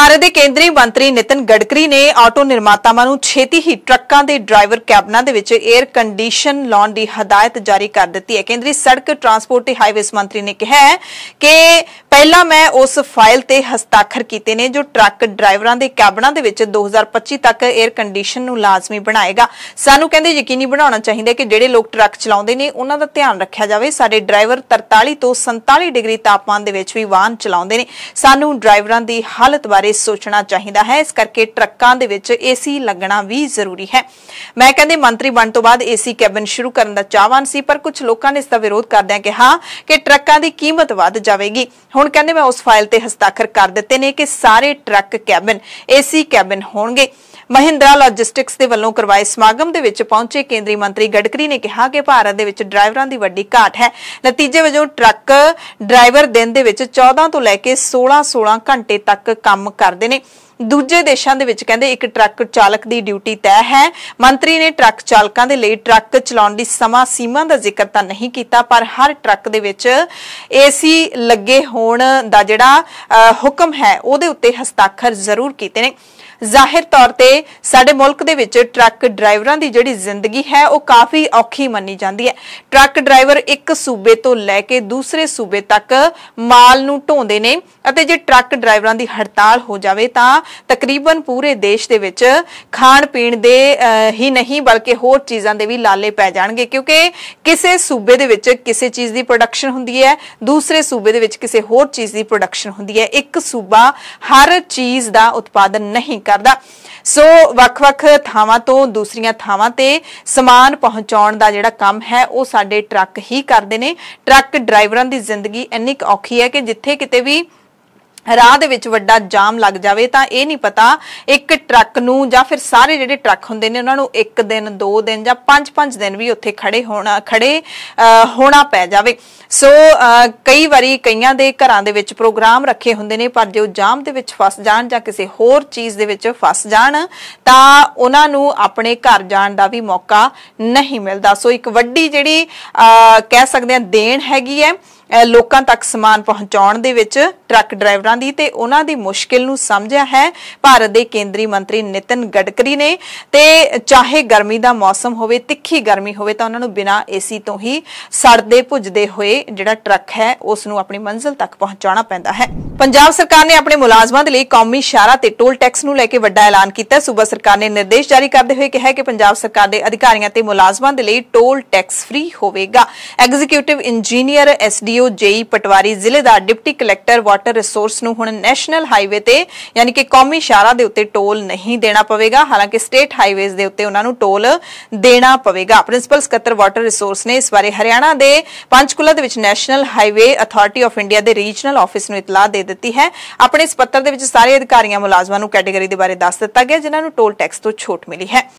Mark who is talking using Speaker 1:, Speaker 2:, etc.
Speaker 1: ਭਾਰਤ ਦੇ ਕੇਂਦਰੀ ਮੰਤਰੀ ਨਿਤਨ ਗਡਕਰੀ ਨੇ ਆਟੋ ਨਿਰਮਾਤਾਵਾਂ ਨੂੰ ਛੇਤੀ ਹੀ ਟਰੱਕਾਂ ਦੇ ਡਰਾਈਵਰ ਕੈਬਨਾਂ ਦੇ ਵਿੱਚ 에ਅਰ ਕੰਡੀਸ਼ਨ ਲਾਉਣ ਦੀ ਹਦਾਇਤ ਜਾਰੀ ਕਰ ਦਿੱਤੀ ਹੈ ਕੇਂਦਰੀ ਸੜਕ ਟਰਾਂਸਪੋਰਟ ਤੇ ਹਾਈਵੇਜ਼ ਮੰਤਰੀ ਨੇ ਕਿਹਾ ਹੈ ਕਿ ਪਹਿਲਾਂ ਮੈਂ ਉਸ ਫਾਈਲ ਤੇ ਹਸਤਾਖਰ ਕੀਤੇ ਨੇ ਜੋ ਟਰੱਕ ਡਰਾਈਵਰਾਂ ਦੇ ਕੈਬਨਾਂ ਦੇ ਵਿੱਚ 2025 ਤੱਕ 에ਅਰ ਕੰਡੀਸ਼ਨ ਨੂੰ ਲਾਜ਼ਮੀ ਬਣਾਏਗਾ ਸਾਨੂੰ ਕਹਿੰਦੇ ਯਕੀਨੀ ਬਣਾਉਣਾ ਚਾਹੀਦਾ ਕਿ ਜਿਹੜੇ ਲੋਕ ਟਰੱਕ ਚਲਾਉਂਦੇ ਨੇ ਉਹਨਾਂ ਦਾ ਧਿਆਨ ਰੱਖਿਆ ਜਾਵੇ ਸਾਡੇ ਡਰਾਈਵਰ 43 ਤੋਂ 47 ਡਿਗਰੀ ਤਾਪਮਾਨ ਦੇ ਵਿੱਚ ਵੀ ਵਾਹਨ ਚਲਾਉਂਦੇ ਨੇ ਸਾਨੂੰ ਡਰਾਈਵਰਾਂ ਦੀ ਹਾਲਤ ਬਾਰੇ ਸੋਚਣਾ ਚਾਹੀਦਾ ਹੈ ਇਸ ਕਰਕੇ ਟਰੱਕਾਂ ਦੇ ਵਿੱਚ ਏਸੀ ਲੱਗਣਾ ਵੀ ਜ਼ਰੂਰੀ ਹੈ ਮੈਂ ਕਹਿੰਦੇ ਮੰਤਰੀ ਬਣ ਤੋਂ ਬਾਅਦ ਏਸੀ ਕੈਬਨ ਸ਼ੁਰੂ ਕਰਨ ਦਾ ਚਾਹਵਾਨ ਸੀ ਪਰ ਕੁਝ ਲੋਕਾਂ ਨੇ ਇਸ ਦਾ ਵਿਰੋਧ ਕਰਦਿਆਂ ਕਿਹਾ ਕਿ ਟਰੱਕਾਂ ਦੀ ਕੀਮਤ ਵੱਧ ਜਾਵੇਗੀ ਹੁਣ ਕਹਿੰਦੇ ਮੈਂ ਉਸ ਫਾਈਲ ਤੇ ਹਸਤਾਖਰ ਕਰ ਦਿੱਤੇ ਨੇ ਕਿ ਸਾਰੇ ਟਰੱਕ ਕੈਬਨ ਏਸੀ ਕੈਬਨ ਹੋਣਗੇ ਮਹਿੰਦਰਾ ਲੌਜਿਸਟਿਕਸ ਦੇ ਵੱਲੋਂ ਕਰਵਾਏ ਸਮਾਗਮ ਦੇ ਵਿੱਚ ਪਹੁੰਚੇ ਕੇਂਦਰੀ ਮੰਤਰੀ ਗਡਕਰੀ ਨੇ ਕਿਹਾ ਕਿ ਭਾਰਤ ਦੇ ਵਿੱਚ ਡਰਾਈਵਰਾਂ ਦੀ ਵੱਡੀ ਘਾਟ ਹੈ ਨਤੀਜੇ ਵਜੋਂ ਟਰੱਕ ਡਰਾਈਵਰ ਦਿਨ ਦੇ ਵਿੱਚ 14 ਤੋਂ ਲੈ ਕੇ 16 16 ਘੰਟੇ ਤੱਕ ਕੰਮ ਕਰਦੇ ਨੇ ਦੂਜੇ ਦੇਸ਼ਾਂ ਦੇ ਵਿੱਚ ਕਹਿੰਦੇ ਇੱਕ ਟਰੱਕ ਚਾਲਕ ਦੀ ਡਿਊਟੀ ਤੈਅ ਹੈ ਮੰਤਰੀ ਨੇ ਟਰੱਕ ਚਾਲਕਾਂ ਦੇ ਲਈ ਟਰੱਕ ਚਲਾਉਣ ਦੀ ਸਮਾਂ ਸੀਮਾ ਦਾ ਜ਼ਿਕਰ ਤਾਂ ਨਹੀਂ ਕੀਤਾ ਪਰ ਹਰ ਟਰੱਕ ਦੇ ਵਿੱਚ ਏਸੀ ਲੱਗੇ ਹੋਣ ਦਾ ਜਿਹੜਾ ਹੁਕਮ ਹੈ ਉਹਦੇ ਉੱਤੇ ਹਸਤਾਖਰ ਜ਼ਰੂਰ ਕੀਤੇ ਨੇ ਜ਼ਾਹਿਰ ਤੌਰ ਤੇ ਸਾਡੇ ਮੁਲਕ ਦੇ ਵਿੱਚ ਟਰੱਕ ਡਰਾਈਵਰਾਂ ਦੀ ਜਿਹੜੀ ਜ਼ਿੰਦਗੀ ਹੈ ਉਹ ਕਾਫੀ ਔਖੀ ਮੰਨੀ ਜਾਂਦੀ ਹੈ ਟਰੱਕ ਡਰਾਈਵਰ ਇੱਕ ਸੂਬੇ ਤੋਂ ਲੈ ਕੇ ਦੂਸਰੇ ਸੂਬੇ ਤੱਕ ਮਾਲ ਨੂੰ ਢੋਂਦੇ ਨੇ ਅਤੇ ਜੇ ਟਰੱਕ ਡਰਾਈਵਰਾਂ ਦੀ ਹੜਤਾਲ ਹੋ ਜਾਵੇ ਤਾਂ ਤਕਰੀਬਨ ਪੂਰੇ ਦੇਸ਼ ਦੇ ਵਿੱਚ ਖਾਣ ਪੀਣ ਦੇ ਹੀ ਨਹੀਂ ਬਲਕਿ ਹੋਰ ਚੀਜ਼ਾਂ ਦੇ ਵੀ ਲਾਲੇ ਪੈ ਜਾਣਗੇ ਕਿਉਂਕਿ ਕਿਸੇ ਸੂਬੇ ਦੇ ਵਿੱਚ ਕਿਸੇ ਚੀਜ਼ ਦੀ ਪ੍ਰੋਡਕਸ਼ਨ ਹੁੰਦੀ ਹੈ ਦੂਸਰੇ ਸੂਬੇ ਦੇ ਵਿੱਚ ਕਿਸੇ ਹੋਰ ਚੀਜ਼ ਦੀ ਪ੍ਰੋਡਕਸ਼ਨ ਹੁੰਦੀ ਹੈ ਇੱਕ ਸੂਬਾ ਹਰ ਚੀਜ਼ ਦਾ ਉਤਪਾਦਨ ਨਹੀਂ ਕਰਦਾ ਸੋ ਵੱਖ-ਵੱਖ ਥਾਵਾਂ ਤੋਂ ਦੂਸਰੀਆਂ ਥਾਵਾਂ ਤੇ ਸਮਾਨ ਪਹੁੰਚਾਉਣ ਦਾ ਜਿਹੜਾ ਕੰਮ ਹੈ ਉਹ ਸਾਡੇ ਟਰੱਕ ਹੀ ਕਰਦੇ ਨੇ ਟਰੱਕ ਡਰਾਈਵਰਾਂ ਦੀ ਜ਼ਿੰਦਗੀ ਇੰਨੀ ਔਖੀ ਹੈ ਕਿ ਜਿੱਥੇ ਕਿਤੇ ਵੀ ਰਾਹ ਦੇ ਵਿੱਚ ਵੱਡਾ ਜਾਮ ਲੱਗ ਜਾਵੇ ਤਾਂ ਇਹ ਨਹੀਂ ਪਤਾ ਇੱਕ ਟਰੱਕ ਨੂੰ ਜਾਂ ਫਿਰ ਸਾਰੇ ਜਿਹੜੇ ਟਰੱਕ ਹੁੰਦੇ ਨੇ ਉਹਨਾਂ ਨੂੰ ਇੱਕ ਦਿਨ ਦੋ ਦਿਨ ਜਾਂ ਪੰਜ ਪੰਜ ਦਿਨ ਵੀ ਉੱਥੇ ਖੜੇ ਹੋਣਾ ਖੜੇ ਹੋਣਾ ਪੈ ਜਾਵੇ ਸੋ ਕਈ ਵਾਰੀ ਕਈਆਂ ਦੇ ਘਰਾਂ ਦੇ ਵਿੱਚ ਪ੍ਰੋਗਰਾਮ ਰੱਖੇ ਹੁੰਦੇ ਨੇ ਪਰ ਜੇ ਉਹ ਜਾਮ ਦੇ ਵਿੱਚ ਫਸ ਜਾਣ ਜਾਂ ਕਿਸੇ ਹੋਰ ਚੀਜ਼ ਦੇ ਵਿੱਚ ਫਸ ਜਾਣ ਤਾਂ ਉਹਨਾਂ ਨੂੰ ਆਪਣੇ ਘਰ ਜਾਣ ਦਾ ਵੀ ਮੌਕਾ ਨਹੀਂ ਮਿਲਦਾ ਸੋ ਇੱਕ ਵੱਡੀ ਜਿਹੜੀ ਕਹਿ ਸਕਦੇ ਆ ਦੇਣ ਹੈਗੀ ਹੈ ਲੋਕਾਂ ਤੱਕ ਸਮਾਨ ਪਹੁੰਚਾਉਣ ਦੇ ਵਿੱਚ ਟਰੱਕ ਡਰਾਈਵਰਾਂ ਦੀ ਤੇ ਉਹਨਾਂ ਦੀ ਮੁਸ਼ਕਿਲ ਨੂੰ ਸਮਝਿਆ ਹੈ ਭਾਰਤ ਦੇ ਕੇਂਦਰੀ ਮੰਤਰੀ ਨਿਤਨ ਗਡਕਰੀ ਨੇ ਤੇ ਚਾਹੇ ਗਰਮੀ ਦਾ ਮੌਸਮ ਹੋਵੇ ਤਿੱਖੀ ਗਰਮੀ ਹੋਵੇ ਤਾਂ ਉਹਨਾਂ ਨੂੰ ਬਿਨਾਂ ਏਸੀ ਤੋਂ ਹੀ ਸੜਦੇ ਭੁੱਜਦੇ ਹੋਏ ਜਿਹੜਾ ਟਰੱਕ ਹੈ ਉਸ ਨੂੰ ਆਪਣੀ ਮੰਜ਼ਿਲ ਤੱਕ ਪਹੁੰਚਾਉਣਾ ਪੈਂਦਾ ਹੈ ਪੰਜਾਬ ਸਰਕਾਰ ਨੇ ਆਪਣੇ ਮੁਲਾਜ਼ਮਾਂ ਦੇ ਲਈ ਕੌਮੀ ਸ਼ਾਰਾ ਤੇ ਟੋਲ ਟੈਕਸ ਨੂੰ ਲੈ ਕੇ ਵੱਡਾ ਐਲਾਨ ਕੀਤਾ ਹੈ ਸੂਬਾ ਸਰਕਾਰ ਨੇ ਨਿਰਦੇਸ਼ ਜਾਰੀ ਕਰਦੇ ਹੋਏ ਕਿਹਾ ਕਿ ਪੰਜਾਬ ਸਰਕਾਰ ਦੇ ਅਧਿਕਾਰੀਆਂ ਤੇ ਮੁਲਾਜ਼ਮਾਂ ਦੇ ਲਈ ਟੋਲ ਟੈਕਸ ਫ੍ਰੀ ਹੋਵੇਗਾ executive engineer SDO JE patwari ਜ਼ਿਲ੍ਹੇ ਦਾ ਡਿਪਟੀ ਕਲੈਕਟਰ ਵਾਟਰ ਰਿਸੋਰਸ ਨੂੰ ਹੁਣ ਨੈਸ਼ਨਲ ਹਾਈਵੇ ਤੇ ਯਾਨੀ ਕਿ ਕੌਮੀ ਸ਼ਾਰਾ ਦੇ ਉੱਤੇ ਟੋਲ ਨਹੀਂ ਦੇਣਾ ਪਵੇਗਾ ਹਾਲਾਂਕਿ ਸਟੇਟ ਹਾਈਵੇਜ਼ ਦੇ ਉੱਤੇ ਉਹਨਾਂ ਨੂੰ ਟੋਲ ਦੇਣਾ ਪਵੇਗਾ ਪ੍ਰਿੰਸੀਪਲ ਸਕੱਤਰ ਵਾਟਰ ਰਿਸੋਰਸ ਨੇ ਇਸ ਬਾਰੇ ਹਰਿਆਣਾ ਦੇ ਪੰਚਕੁਲਾ ਦੇ ਵਿੱਚ National Highway Authority of India ਦੇ ਰੀਜਨਲ ਆਫਿਸ ਨੂੰ ਇਤਲਾਹ ਦੇ ਦਿੱਤੀ ਹੈ ਆਪਣੇ ਇਸ ਪੱਤਰ ਦੇ ਵਿੱਚ ਸਾਰੇ ਅਧਿਕਾਰੀਆਂ ਮੁਲਾਜ਼ਮਾਂ ਨੂੰ ਕੈਟਾਗਰੀ ਦੇ ਬਾਰੇ ਦੱਸ ਦਿੱਤਾ ਗਿਆ ਜਿਨ੍ਹਾਂ ਨੂੰ ਟੋਲ ਟੈਕਸ ਤੋਂ ਛੋਟ ਮਿਲੀ ਹੈ